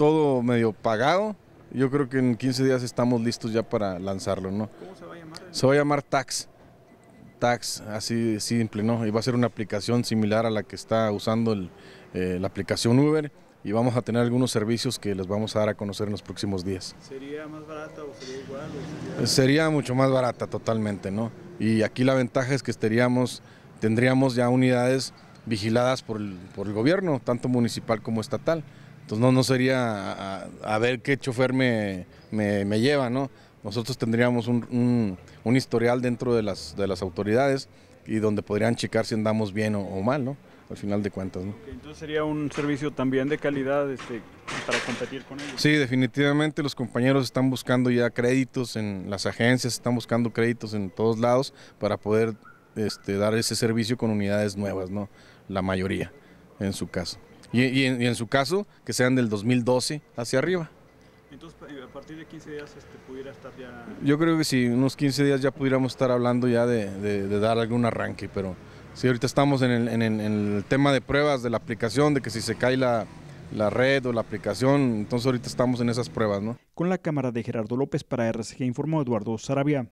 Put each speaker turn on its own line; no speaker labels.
todo medio pagado. Yo creo que en 15 días estamos listos ya para lanzarlo, ¿no? ¿Cómo se va a llamar? Se va a llamar Tax. Tax, así simple, ¿no? Y va a ser una aplicación similar a la que está usando eh, la aplicación Uber y vamos a tener algunos servicios que les vamos a dar a conocer en los próximos días.
¿Sería más barata o sería igual?
Eh, sería... mucho más barata totalmente, ¿no? Y aquí la ventaja es que estaríamos, tendríamos ya unidades vigiladas por por el gobierno, tanto municipal como estatal. Entonces pues, no, no sería a, ver qué chofer me, me, lleva, ¿no? Nosotros tendríamos un, historial dentro de las, de las autoridades y donde podrían checar si andamos bien o, mal, ¿no? Al final de cuentas,
entonces sería un servicio también de calidad este, para competir con ellos.
Sí, definitivamente los compañeros están buscando ya créditos en las agencias, están buscando créditos en todos lados para poder este, dar ese servicio con unidades nuevas, ¿no? La mayoría, en su caso y, en, su caso que sean del 2012 hacia arriba.
Entonces, eh, a partir de 15 días este, pudiera estar
ya... Yo creo que si unos 15 días ya pudiéramos estar hablando ya de, dar algún arranque, pero si ahorita estamos en el, tema de pruebas de la aplicación, de que si se cae la, red o la aplicación, entonces ahorita estamos en esas pruebas, ¿no? Con la cámara de Gerardo López para RCG
informó Eduardo Sarabia.